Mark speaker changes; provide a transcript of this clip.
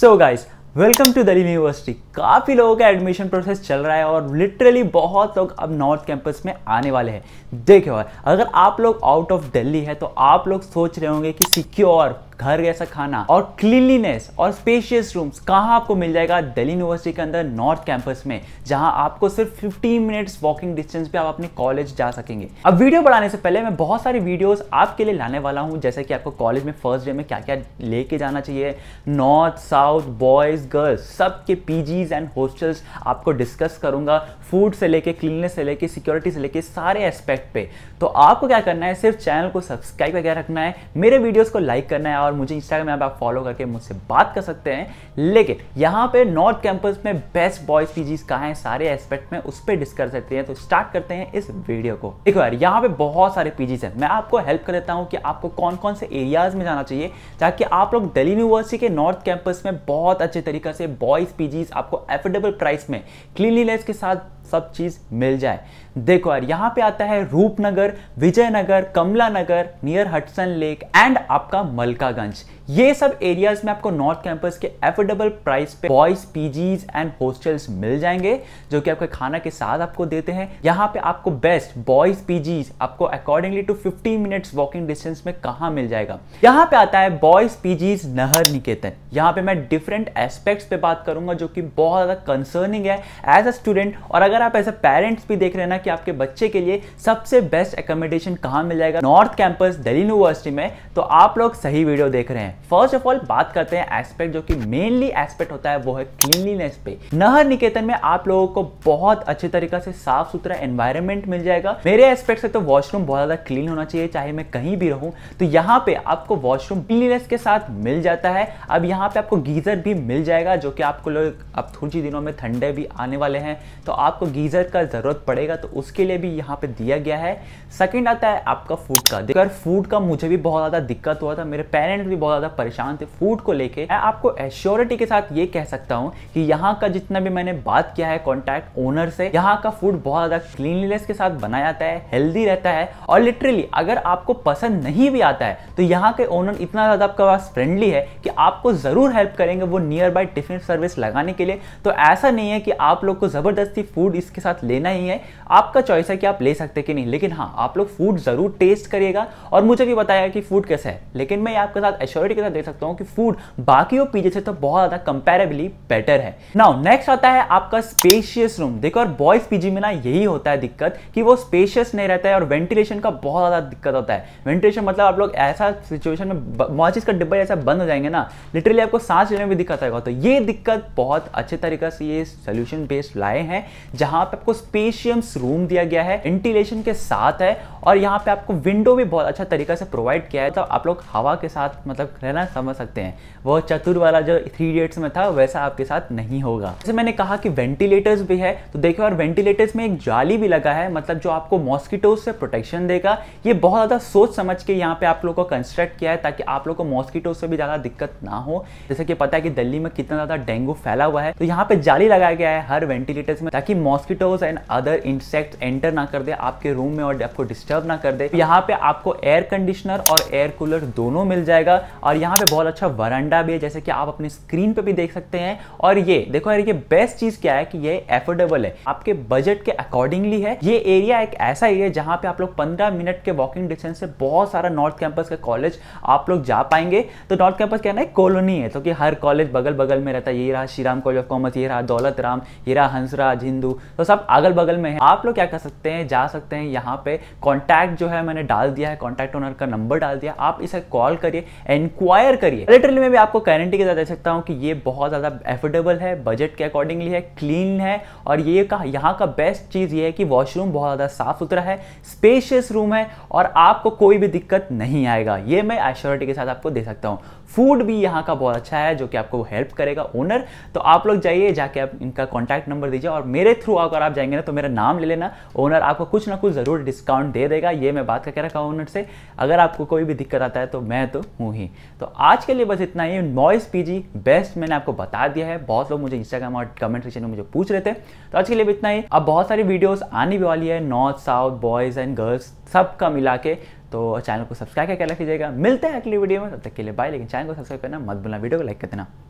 Speaker 1: so guys welcome to Delhi university काफ़ी लोगों का एडमिशन प्रोसेस चल रहा है और लिटरली बहुत लोग अब नॉर्थ कैंपस में आने वाले हैं देखिए और अगर आप लोग आउट ऑफ दिल्ली है तो आप लोग सोच रहे होंगे कि सिक्योर घर जैसा खाना और क्लीनलीनेस और स्पेशियस रूम्स कहाँ आपको मिल जाएगा दिल्ली यूनिवर्सिटी के अंदर नॉर्थ कैंपस में जहाँ आपको सिर्फ 15 मिनट्स वॉकिंग डिस्टेंस पे आप अपने कॉलेज जा सकेंगे अब वीडियो बढ़ाने से पहले मैं बहुत सारी वीडियोस आपके लिए लाने वाला हूँ जैसे कि आपको कॉलेज में फर्स्ट डे में क्या क्या लेके जाना चाहिए नॉर्थ साउथ बॉयज गर्ल्स सबके के पीजीज एंड हॉस्टल्स आपको डिस्कस करूंगा फूड से लेके क्लीननेस से लेके सिक्योरिटी से लेके सारे एस्पेक्ट पे तो आपको क्या करना है सिर्फ चैनल को सब्सक्राइब वगैरह रखना है मेरे वीडियोस को लाइक करना है है और मुझे इंस्टाग्राम आप फॉलो करके मुझसे बात कर सकते हैं लेकिन यहाँ पे नॉर्थ कैंपस में बेस्ट बॉयज पीजीज कहाँ हैं सारे एस्पेक्ट में उस पर डिस्कस करते हैं तो स्टार्ट करते हैं इस वीडियो को एक बार यहाँ पे बहुत सारे पीजीज हैं मैं आपको हेल्प कर देता हूँ कि आपको कौन कौन से एरियाज में जाना चाहिए ताकि आप लोग दिल्ली यूनिवर्सिटी के नॉर्थ कैंपस में बहुत अच्छे तरीके से बॉयज पीजीज आपको एफोर्डेबल प्राइस में क्लीनलीनेस के साथ सब चीज़ मिल जाए देखो यार यहां पे आता है Roopnagar Vijaynagar Kamla Nagar near Hudson lake and आपका मलकागंज ये सब एरियाज में आपको नॉर्थ कैंपस के एफोर्डेबल प्राइस पे बॉयज पीजीज एंड हॉस्टल्स मिल जाएंगे जो कि आपके खाना के साथ आपको देते हैं यहाँ पे आपको बेस्ट बॉयज पीजीज आपको accordingly to 15 minutes walking distance में कहा मिल जाएगा यहाँ पे आता है बॉयज पीजीज नहर निकेतन यहाँ पे मैं डिफरेंट एस्पेक्ट्स पे बात करूंगा जो कि बहुत ज्यादा कंसर्निंग है एज अ स्टूडेंट और अगर अगर आप ऐसे पेरेंट्स भी देख रहे हैं ना कि आपके बच्चे के लिए सबसे बेस्ट एकोमोडेशन कहाँ मिल जाएगा नॉर्थ कैंपस दिल्ली यूनिवर्सिटी में तो आप लोग सही वीडियो देख रहे हैं फर्स्ट ऑफ ऑल बात करते हैं एस्पेक्ट जो कि मेनली एस्पेक्ट होता है वो है क्लीनलीनेस पे नहर निकेतन में आप लोगों को बहुत अच्छे तरीके से साफ सुथरा एनवायरमेंट मिल जाएगा मेरे एस्पेक्ट से तो वॉशरूम बहुत ज्यादा क्लीन होना चाहिए चाहे मैं कहीं भी रहूं तो यहाँ पे आपको वॉशरूम क्लीनलीनेस के साथ मिल जाता है अब यहाँ पे आपको गीजर भी मिल जाएगा जो कि आपको लोग अब थोड़ी दिनों में ठंडे भी आने वाले हैं तो आपको आपको गीज़र का ज़रूरत पड़ेगा तो उसके लिए भी यहाँ पे दिया गया है सेकंड आता है आपका फूड का देखकर फूड का मुझे भी बहुत ज़्यादा दिक्कत हुआ था मेरे पेरेंट्स भी बहुत ज़्यादा परेशान थे फूड को लेके मैं आपको एश्योरिटी के साथ ये कह सकता हूँ कि यहाँ का जितना भी मैंने बात किया है कॉन्टैक्ट ओनर से यहाँ का फूड बहुत ज़्यादा क्लीनलीनेस के साथ बनाया जाता है हेल्दी रहता है और लिटरली अगर आपको पसंद नहीं भी आता है तो यहाँ के ओनर इतना ज़्यादा आपके पास फ्रेंडली है कि आपको ज़रूर हेल्प करेंगे वो नियर बाय टिफिन सर्विस लगाने के लिए तो ऐसा नहीं है कि आप लोग को ज़बरदस्ती फूड फूड इसके साथ लेना ही है आपका चॉइस है कि आप ले सकते कि नहीं लेकिन हाँ आप लोग फूड ज़रूर टेस्ट करिएगा और मुझे भी बताया कि फूड कैसा है लेकिन मैं आपके साथ एश्योरिटी के साथ देख सकता हूँ कि फूड बाकी और पीजे से तो बहुत ज़्यादा कंपेरेबली बेटर है नाउ नेक्स्ट आता है आपका स्पेशियस रूम देखो और बॉयज़ पीजी में ना यही होता है दिक्कत कि वो स्पेशियस नहीं रहता है और वेंटिलेशन का बहुत ज़्यादा दिक्कत होता है वेंटिलेशन मतलब आप लोग ऐसा सिचुएशन में माचिस का डिब्बा जैसा बंद हो जाएंगे ना लिटरली आपको सांस लेने में भी दिक्कत आएगा तो ये दिक्कत बहुत अच्छे तरीके से ये सोल्यूशन बेस्ड लाए हैं जहां पे आपको स्पेशियम्स रूम दिया गया है वेंटिलेशन के साथ है और यहाँ पे आपको विंडो भी बहुत अच्छा तरीका से प्रोवाइड किया है तो आप लोग हवा के साथ मतलब रहना समझ सकते हैं वह चतुर वाला जो थ्री इडियट्स में था वैसा आपके साथ नहीं होगा जैसे मैंने कहा कि वेंटिलेटर्स भी है तो देखिए और वेंटिलेटर्स में एक जाली भी लगा है मतलब जो आपको मॉस्किटोज से प्रोटेक्शन देगा ये बहुत ज़्यादा सोच समझ के यहाँ पे आप लोग को कंस्ट्रक्ट किया है ताकि आप लोग को मॉस्किटो से भी ज़्यादा दिक्कत ना हो जैसे कि पता है कि दिल्ली में कितना ज़्यादा डेंगू फैला हुआ है तो यहाँ पे जाली लगाया गया है हर वेंटिलेटर्स में ताकि mosquitoes and other insect enter ना कर दे आपके रूम में और आपको डिस्टर्ब ना कर दे यहाँ पे आपको एयर कंडीशनर और एयर कूलर दोनों मिल जाएगा और यहाँ पे बहुत अच्छा वरंडा भी है जैसे कि आप अपने स्क्रीन पे भी देख सकते हैं और ये देखो यार ये बेस्ट चीज क्या है कि ये एफोर्डेबल है आपके बजट के अकॉर्डिंगली है ये एरिया एक ऐसा एरिया जहाँ पे आप लोग पंद्रह मिनट के वॉकिंग डिस्टेंस से बहुत सारा नॉर्थ कैंपस का कॉलेज आप लोग जा पाएंगे तो नॉर्थ कैंपस क्या ना कॉलोनी है तो कि हर कॉलेज बगल बगल में रहता है ये रहा श्रीराम कॉलेज ऑफ कॉमर्स ये रहा दौलत राम ये रहा हंसराज हिंदू तो सब अगल बगल में है आप लोग क्या कर सकते हैं जा सकते हैं यहाँ पे कॉन्टैक्ट जो है मैंने डाल दिया है कॉन्टैक्ट ओनर का नंबर डाल दिया आप इसे कॉल करिए इंक्वायर करिए लिटरली मैं भी आपको गारंटी के साथ दे सकता हूँ कि ये बहुत ज़्यादा एफोर्डेबल है बजट के अकॉर्डिंगली है क्लीन है और ये का यहाँ का बेस्ट चीज़ ये है कि वॉशरूम बहुत ज़्यादा साफ सुथरा है स्पेशियस रूम है और आपको कोई भी दिक्कत नहीं आएगा ये मैं एश्योरिटी के साथ आपको दे सकता हूँ फूड भी यहाँ का बहुत अच्छा है जो कि आपको हेल्प करेगा ओनर तो आप लोग जाइए जाके आप इनका कॉन्टैक्ट नंबर दीजिए और मेरे थ्रू अगर आप जाएंगे ना तो मेरा नाम ले लेना ओनर आपको कुछ ना कुछ ज़रूर डिस्काउंट दे देगा ये मैं बात करके रखा ओनर से अगर आपको कोई भी दिक्कत आता है तो मैं तो हूँ ही तो आज के लिए बस इतना ही नॉइस पीजी बेस्ट मैंने आपको बता दिया है बहुत लोग मुझे इंस्टाग्राम और कमेंट सेक्शन में मुझे पूछ रहे थे तो आज के लिए इतना ही अब बहुत सारी वीडियोस आने भी वाली है north south boys and girls सबका मिला के तो चैनल को सब्सक्राइब करके रख लीजिएगा मिलते हैं अगली वीडियो में तब तक के लिए बाय लेकिन चैनल को सब्सक्राइब करना मत भूलना वीडियो को लाइक कर देना